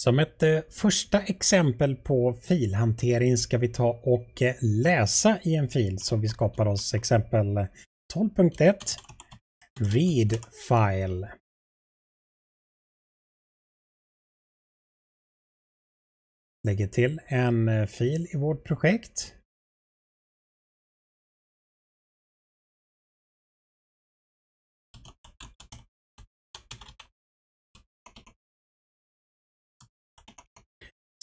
Som ett eh, första exempel på filhantering ska vi ta och eh, läsa i en fil så vi skapar oss exempel 12.1 Read file. Lägger till en eh, fil i vårt projekt.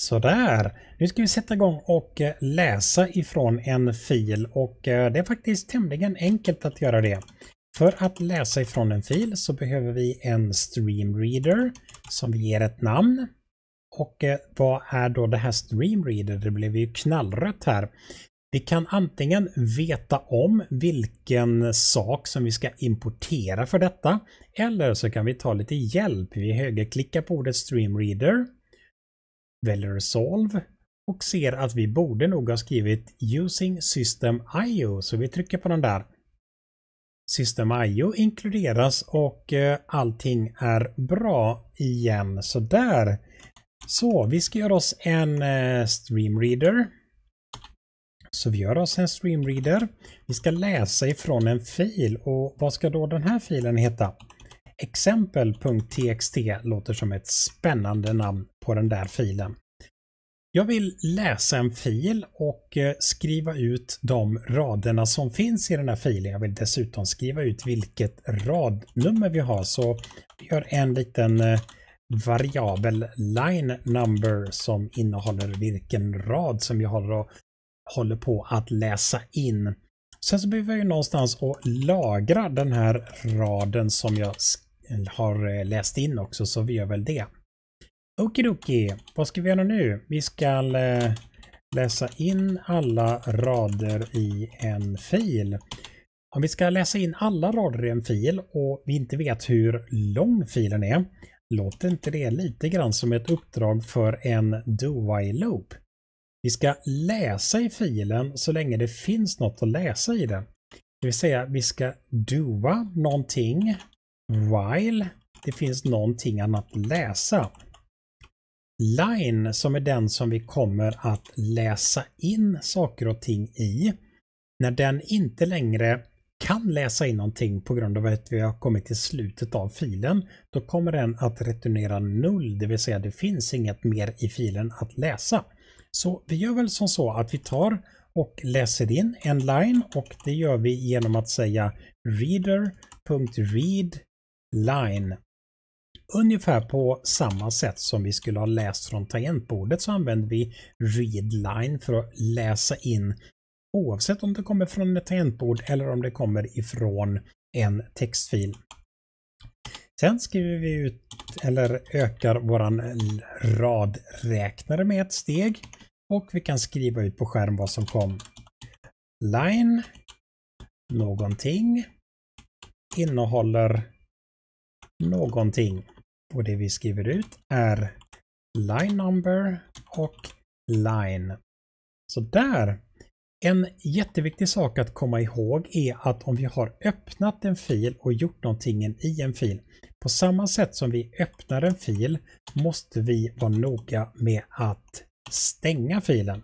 Sådär, nu ska vi sätta igång och eh, läsa ifrån en fil och eh, det är faktiskt tämligen enkelt att göra det. För att läsa ifrån en fil så behöver vi en streamreader som vi ger ett namn. Och eh, vad är då det här streamreader? Det blev ju knallrött här. Vi kan antingen veta om vilken sak som vi ska importera för detta eller så kan vi ta lite hjälp. Vi högerklickar på ordet streamreader väljer Resolve och ser att vi borde nog ha skrivit Using System IO så vi trycker på den där. System IO inkluderas och eh, allting är bra igen så där. Så vi ska göra oss en eh, streamreader. Så vi gör oss en streamreader. Vi ska läsa ifrån en fil och vad ska då den här filen heta? exempel.txt låter som ett spännande namn på den där filen. Jag vill läsa en fil och eh, skriva ut de raderna som finns i den här filen. Jag vill dessutom skriva ut vilket radnummer vi har så vi gör en liten eh, variabel line number som innehåller vilken rad som jag håller, på att läsa in. Sen så behöver jag ju någonstans att lagra den här raden som jag har eh, läst in också så vi gör väl det. Okidoki, vad ska vi göra nu? Vi ska eh, läsa in alla rader i en fil. Om vi ska läsa in alla rader i en fil och vi inte vet hur lång filen är, låter inte det lite grann som ett uppdrag för en do-while-loop? Vi ska läsa i filen så länge det finns något att läsa i den. Det vill säga vi ska doa någonting while det finns någonting annat att läsa. Line som är den som vi kommer att läsa in saker och ting i. När den inte längre kan läsa in någonting på grund av att vi har kommit till slutet av filen, då kommer den att returnera null, det vill säga det finns inget mer i filen att läsa. Så vi gör väl som så att vi tar och läser in en line och det gör vi genom att säga reader.read line. Ungefär på samma sätt som vi skulle ha läst från tangentbordet så använder vi read line för att läsa in oavsett om det kommer från ett tangentbord eller om det kommer ifrån en textfil. Sen skriver vi ut eller ökar våran radräknare med ett steg och vi kan skriva ut på skärm vad som kom. Line någonting innehåller någonting. Och det vi skriver ut är line number och line. Så där. En jätteviktig sak att komma ihåg är att om vi har öppnat en fil och gjort någonting i en fil, på samma sätt som vi öppnar en fil måste vi vara noga med att stänga filen.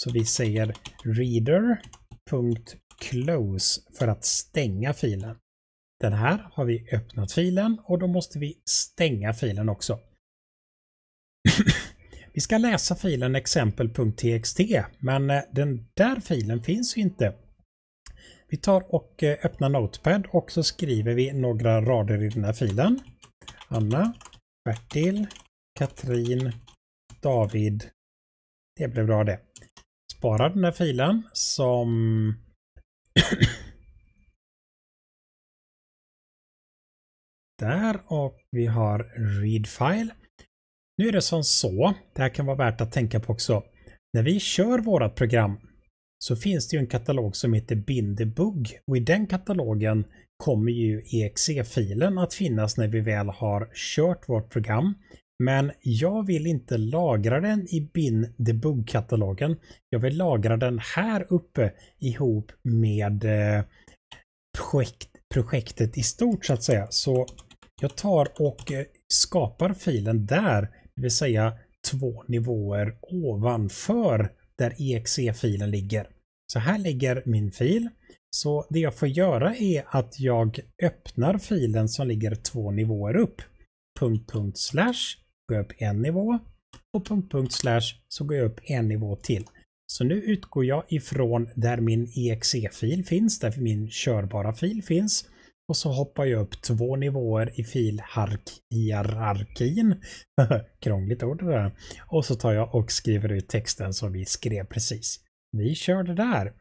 Så vi säger reader.close för att stänga filen. Den här har vi öppnat filen och då måste vi stänga filen också. vi ska läsa filen exempel.txt men eh, den där filen finns ju inte. Vi tar och eh, öppnar Notepad och så skriver vi några rader i den här filen. Anna, Bertil, Katrin, David. Det blev bra det. Spara den här filen som där och vi har read file. Nu är det som så, det här kan vara värt att tänka på också, när vi kör vårat program så finns det ju en katalog som heter bindebug och i den katalogen kommer ju exe-filen att finnas när vi väl har kört vårt program. Men jag vill inte lagra den i bin debug-katalogen. Jag vill lagra den här uppe ihop med eh, projekt, projektet i stort så att säga. Så jag tar och eh, skapar filen där, det vill säga två nivåer ovanför där exe-filen ligger. Så här ligger min fil. Så det jag får göra är att jag öppnar filen som ligger två nivåer upp. Punkt, punkt, slash, går jag upp en nivå och punkt, punkt, slash så går jag upp en nivå till. Så nu utgår jag ifrån där min exe-fil finns, där min körbara fil finns och så hoppar jag upp två nivåer i filhierarkin. Krångligt ord det där. Och så tar jag och skriver ut texten som vi skrev precis. Vi kör det där.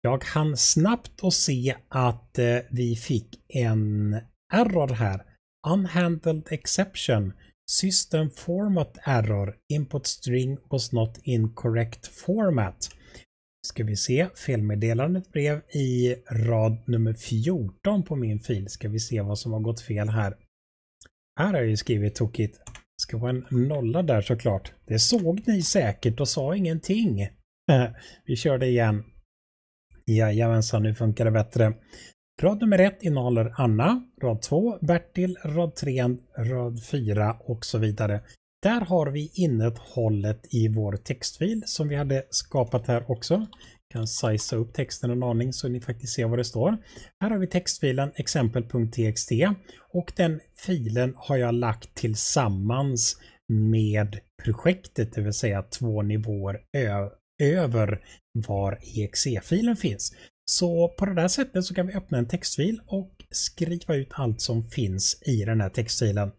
Jag kan snabbt och se att eh, vi fick en error här. Unhandled exception. System format error. Input string was not in correct format ska vi se, felmeddelandet brev i rad nummer 14 på min fil. Ska vi se vad som har gått fel här. Här har jag ju skrivit tokigt. Ska vara en nolla där såklart. Det såg ni säkert och sa ingenting. vi kör det igen. Jajamensan, nu funkar det bättre. Rad nummer 1 innehåller Anna, rad 2 Bertil, rad 3 rad 4 och så vidare. Där har vi innehållet i vår textfil som vi hade skapat här också. Jag kan sizea upp texten en aning så ni faktiskt ser vad det står. Här har vi textfilen exempel.txt och den filen har jag lagt tillsammans med projektet, det vill säga två nivåer över var exe-filen finns. Så på det där sättet så kan vi öppna en textfil och skriva ut allt som finns i den här textfilen.